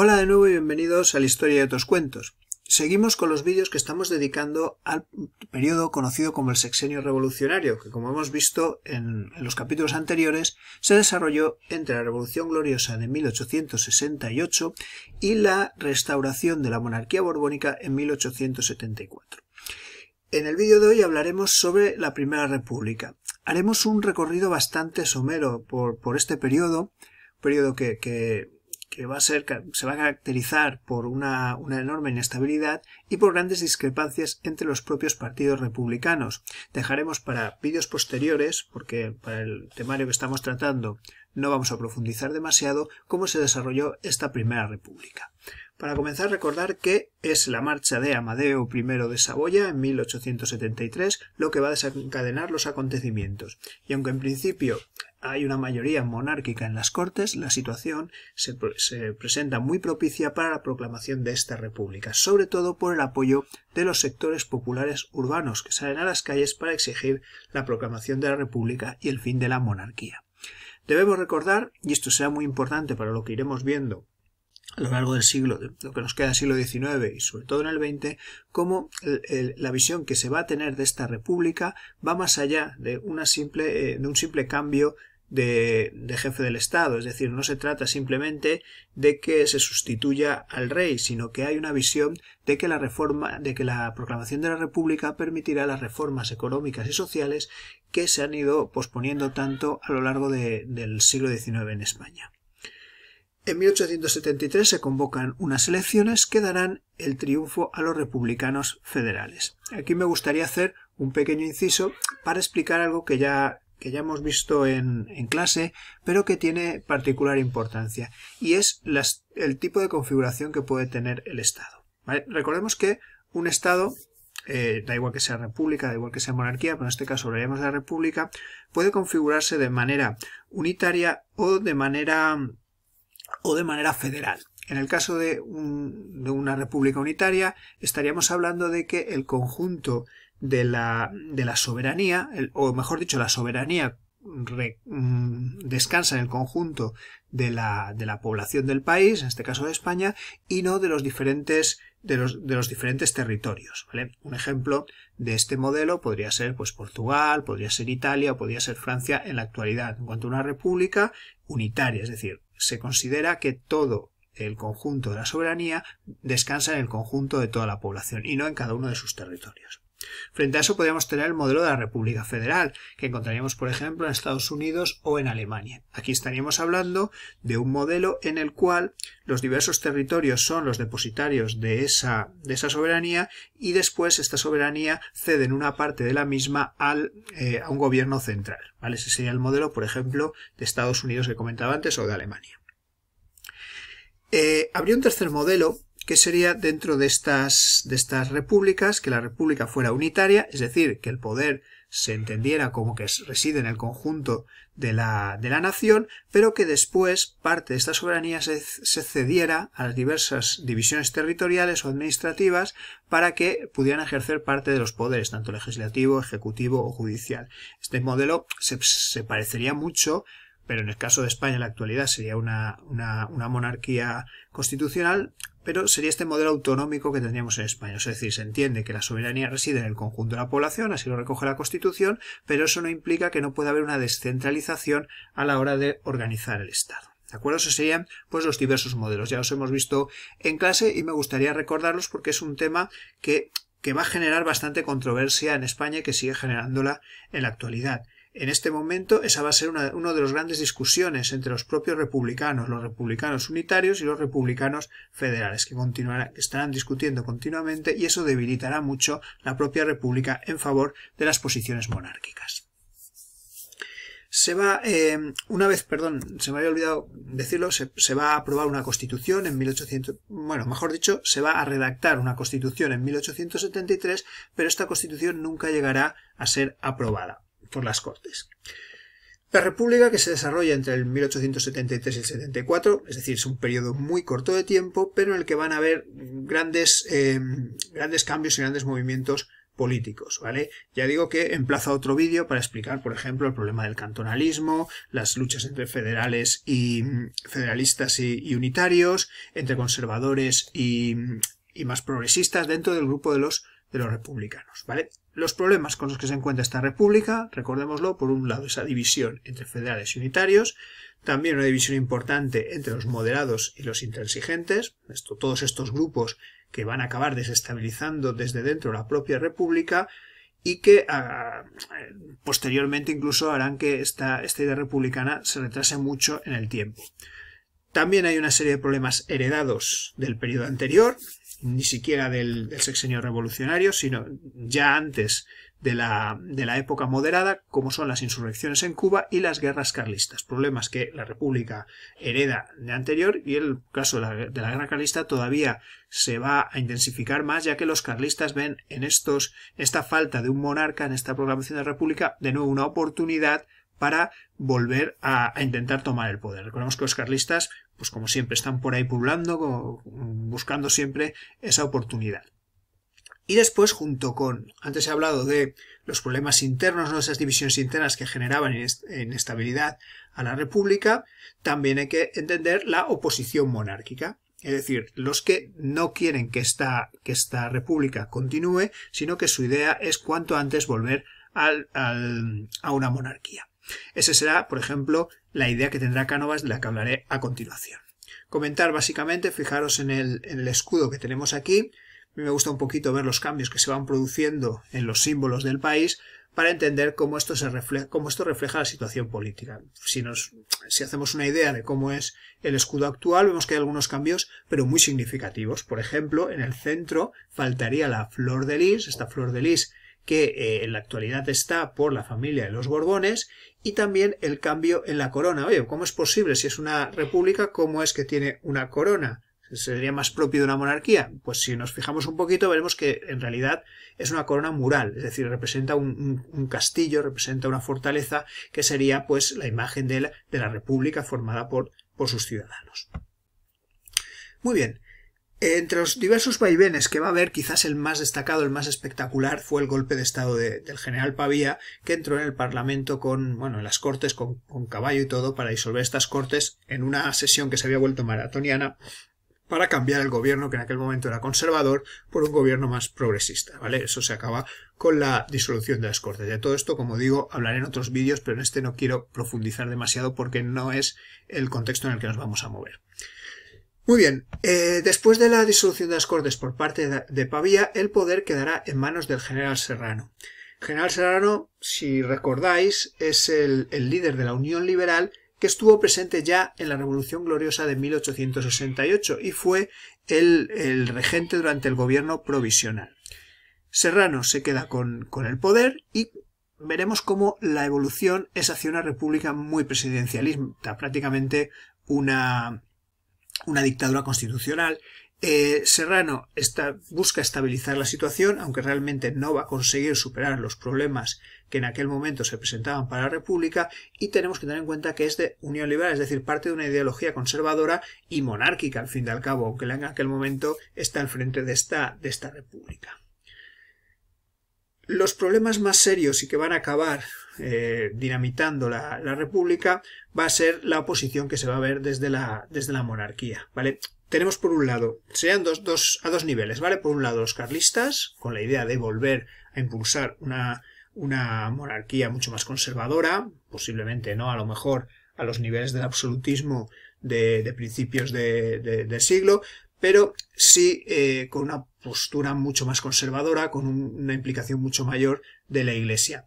Hola de nuevo y bienvenidos a la historia de otros cuentos. Seguimos con los vídeos que estamos dedicando al periodo conocido como el sexenio revolucionario, que como hemos visto en, los capítulos anteriores, se desarrolló entre la Revolución Gloriosa de 1868 y la restauración de la monarquía borbónica en 1874. En el vídeo de hoy hablaremos sobre la Primera República. Haremos un recorrido bastante somero por, este periodo, periodo que, que que va a ser, se va a caracterizar por una, una, enorme inestabilidad y por grandes discrepancias entre los propios partidos republicanos. Dejaremos para vídeos posteriores, porque para el temario que estamos tratando no vamos a profundizar demasiado, cómo se desarrolló esta primera república. Para comenzar, recordar que es la marcha de Amadeo I de Saboya en 1873 lo que va a desencadenar los acontecimientos. Y aunque en principio hay una mayoría monárquica en las Cortes, la situación se, presenta muy propicia para la proclamación de esta república, sobre todo por el apoyo de los sectores populares urbanos que salen a las calles para exigir la proclamación de la república y el fin de la monarquía. Debemos recordar, y esto será muy importante para lo que iremos viendo a lo largo del siglo, lo que nos queda el siglo XIX y sobre todo en el XX, cómo la visión que se va a tener de esta república va más allá de, una simple, eh, de un simple cambio de, de, jefe del Estado. Es decir, no se trata simplemente de que se sustituya al rey, sino que hay una visión de que la reforma, de que la proclamación de la República permitirá las reformas económicas y sociales que se han ido posponiendo tanto a lo largo del siglo XIX en España. En 1873 se convocan unas elecciones que darán el triunfo a los republicanos federales. Aquí me gustaría hacer un pequeño inciso para explicar algo que ya, que ya hemos visto en, clase, pero que tiene particular importancia, y es el tipo de configuración que puede tener el Estado. Recordemos que un Estado eh, da igual que sea república, da igual que sea monarquía, pero en este caso hablaríamos de la república, puede configurarse de manera unitaria o de manera o de manera federal. En el caso de, una república unitaria, estaríamos hablando de que el conjunto de la, soberanía, o mejor dicho, la soberanía mm, descansa en el conjunto de la, población del país, en este caso de España, y no de los diferentes, de los, de los diferentes territorios. Un ejemplo de este modelo podría ser pues, Portugal, podría ser Italia, o podría ser Francia en la actualidad, en cuanto a una república unitaria, es decir, se considera que todo el conjunto de la soberanía descansa en el conjunto de toda la población y no en cada uno de sus territorios. Frente a eso podríamos tener el modelo de la República Federal, que encontraríamos, por ejemplo, en Estados Unidos o en Alemania. Aquí estaríamos hablando de un modelo en el cual los diversos territorios son los depositarios de esa, soberanía y después esta soberanía cede en una parte de la misma eh, a un gobierno central. ¿vale? Ese sería el modelo, por ejemplo, de Estados Unidos que comentaba antes o de Alemania. Eh, habría un tercer modelo que sería dentro de estas, de estas repúblicas, que la república fuera unitaria, es decir, que el poder se entendiera como que reside en el conjunto de la, de la nación, pero que después parte de esta soberanía se, cediera a las diversas divisiones territoriales o administrativas para que pudieran ejercer parte de los poderes, tanto legislativo, ejecutivo o judicial. Este modelo se, parecería mucho pero en el caso de España en la actualidad sería una monarquía constitucional pero sería este modelo autonómico que tendríamos en España. Es decir, se entiende que la soberanía reside en el conjunto de la población, así lo recoge la Constitución, pero eso no implica que no pueda haber una descentralización a la hora de organizar el Estado. ¿De acuerdo? Esos serían pues los diversos modelos. Ya los hemos visto en clase y me gustaría recordarlos porque es un tema que, que va a generar bastante controversia en España y que sigue generándola en la actualidad en este momento esa va a ser una, de las grandes discusiones entre los propios republicanos, los republicanos unitarios y los republicanos federales, que continuarán, estarán discutiendo continuamente y eso debilitará mucho la propia república en favor de las posiciones monárquicas. Se va, eh, una vez, perdón, se me había olvidado decirlo, se, va a aprobar una constitución en 1800, bueno, mejor dicho, se va a redactar una constitución en 1873, pero esta constitución nunca llegará a ser aprobada por las Cortes. La República, que se desarrolla entre el 1873 y el 74, es decir, es un periodo muy corto de tiempo, pero en el que van a haber grandes, eh, grandes cambios y grandes movimientos políticos, ¿vale? Ya digo que emplaza otro vídeo para explicar, por ejemplo, el problema del cantonalismo, las luchas entre federales y mm, federalistas y, unitarios, entre conservadores y, y más progresistas dentro del grupo de los, de los republicanos, ¿vale? Los problemas con los que se encuentra esta república, recordémoslo, por un lado esa división entre federales y unitarios, también una división importante entre los moderados y los intransigentes, todos estos grupos que van a acabar desestabilizando desde dentro la propia república y que ah, posteriormente incluso harán que esta, esta idea republicana se retrase mucho en el tiempo. También hay una serie de problemas heredados del periodo anterior, ni siquiera del, sexenio revolucionario, sino ya antes de la, época moderada, como son las insurrecciones en Cuba y las guerras carlistas, problemas que la República hereda de anterior y el caso de la, guerra carlista todavía se va a intensificar más, ya que los carlistas ven en estos, esta falta de un monarca, en esta programación de la República, de nuevo una oportunidad para volver a, a, intentar tomar el poder. Recordemos que los carlistas pues como siempre, están por ahí pulgando, buscando siempre esa oportunidad. Y después, junto con, antes he hablado de los problemas internos, ¿no? esas divisiones internas que generaban inestabilidad a la República, también hay que entender la oposición monárquica. Es decir, los que no quieren que esta, que esta República continúe, sino que su idea es cuanto antes volver a una monarquía. Esa será, por ejemplo, la idea que tendrá Cánovas de la que hablaré a continuación. Comentar básicamente, fijaros en el, escudo que tenemos aquí, A mí me gusta un poquito ver los cambios que se van produciendo en los símbolos del país para entender cómo esto, refleja, cómo esto refleja la situación política. Si, nos, si hacemos una idea de cómo es el escudo actual, vemos que hay algunos cambios, pero muy significativos. Por ejemplo, en el centro faltaría la flor de lis, esta flor de lis que eh, en la actualidad está por la familia de los Borbones, y también el cambio en la corona. Oye, ¿cómo es posible si es una república, cómo es que tiene una corona? ¿Sería más propio de una monarquía? Pues si nos fijamos un poquito veremos que en realidad es una corona mural, es decir, representa un, castillo, representa una fortaleza que sería pues la imagen de la, república formada por, por sus ciudadanos. Muy bien, entre los diversos vaivenes que va a haber, quizás el más destacado, el más espectacular, fue el golpe de estado del general Pavía, que entró en el Parlamento con, bueno, en las Cortes, con, con caballo y todo, para disolver estas Cortes en una sesión que se había vuelto maratoniana, para cambiar el gobierno que en aquel momento era conservador por un gobierno más progresista, ¿vale? Eso se acaba con la disolución de las Cortes. De todo esto, como digo, hablaré en otros vídeos, pero en este no quiero profundizar demasiado porque no es el contexto en el que nos vamos a mover. Muy bien, eh, después de la disolución de las Cortes por parte de, Pavía, el poder quedará en manos del general Serrano. General Serrano, si recordáis, es el, líder de la Unión Liberal que estuvo presente ya en la Revolución Gloriosa de 1868 y fue el, el regente durante el gobierno provisional. Serrano se queda con, con, el poder y veremos cómo la evolución es hacia una república muy presidencialista, prácticamente una, una dictadura constitucional. Eh, Serrano está, busca estabilizar la situación, aunque realmente no va a conseguir superar los problemas que en aquel momento se presentaban para la República, y tenemos que tener en cuenta que es de Unión Liberal, es decir, parte de una ideología conservadora y monárquica, al fin y al cabo, aunque en aquel momento está al frente de esta, de esta República los problemas más serios y que van a acabar eh, dinamitando la, república va a ser la oposición que se va a ver desde la, desde la monarquía, ¿vale? Tenemos por un lado, sean dos, dos, a dos niveles, ¿vale? Por un lado los carlistas, con la idea de volver a impulsar una, una monarquía mucho más conservadora, posiblemente, ¿no? A lo mejor a los niveles del absolutismo de, de principios de, siglo, pero sí eh, con una postura mucho más conservadora, con una implicación mucho mayor de la Iglesia.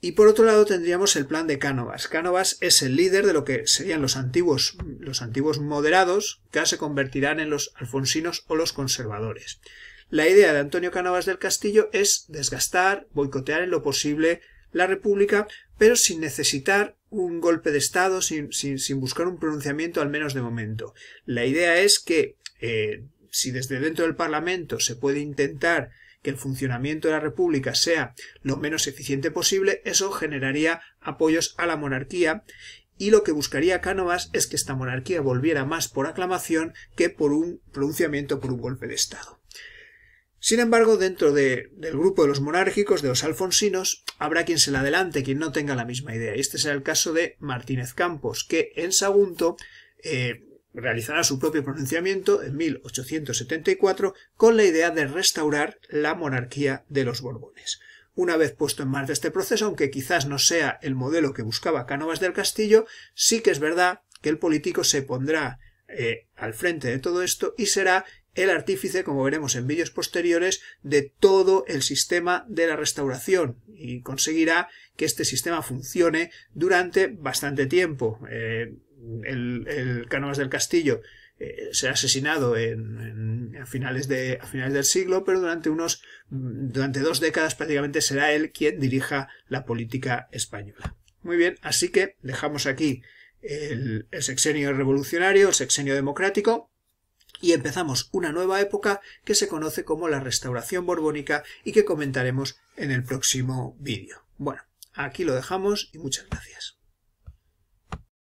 Y por otro lado tendríamos el plan de Cánovas. Cánovas es el líder de lo que serían los antiguos, los antiguos moderados, que se convertirán en los alfonsinos o los conservadores. La idea de Antonio Cánovas del Castillo es desgastar, boicotear en lo posible la República, pero sin necesitar un golpe de Estado, sin, sin, buscar un pronunciamiento al menos de momento. La idea es que eh, si desde dentro del Parlamento se puede intentar que el funcionamiento de la República sea lo menos eficiente posible, eso generaría apoyos a la monarquía y lo que buscaría Cánovas es que esta monarquía volviera más por aclamación que por un pronunciamiento por un golpe de Estado. Sin embargo, dentro del grupo de los monárquicos, de los alfonsinos, habrá quien se le adelante, quien no tenga la misma idea. Y este será el caso de Martínez Campos, que en Sagunto eh, realizará su propio pronunciamiento en 1874 con la idea de restaurar la monarquía de los Borbones. Una vez puesto en marcha este proceso, aunque quizás no sea el modelo que buscaba Cánovas del Castillo, sí que es verdad que el político se pondrá eh, al frente de todo esto y será el artífice, como veremos en vídeos posteriores, de todo el sistema de la restauración y conseguirá que este sistema funcione durante bastante tiempo. Eh, el, el del Castillo eh, se será asesinado en, a, finales del siglo, pero durante unos, mm, durante dos décadas prácticamente será él quien dirija la política española. Muy bien, así que dejamos aquí el sexenio revolucionario, el sexenio democrático, y empezamos una nueva época que se conoce como la restauración borbónica y que comentaremos en el próximo vídeo. Bueno, aquí lo dejamos y muchas gracias.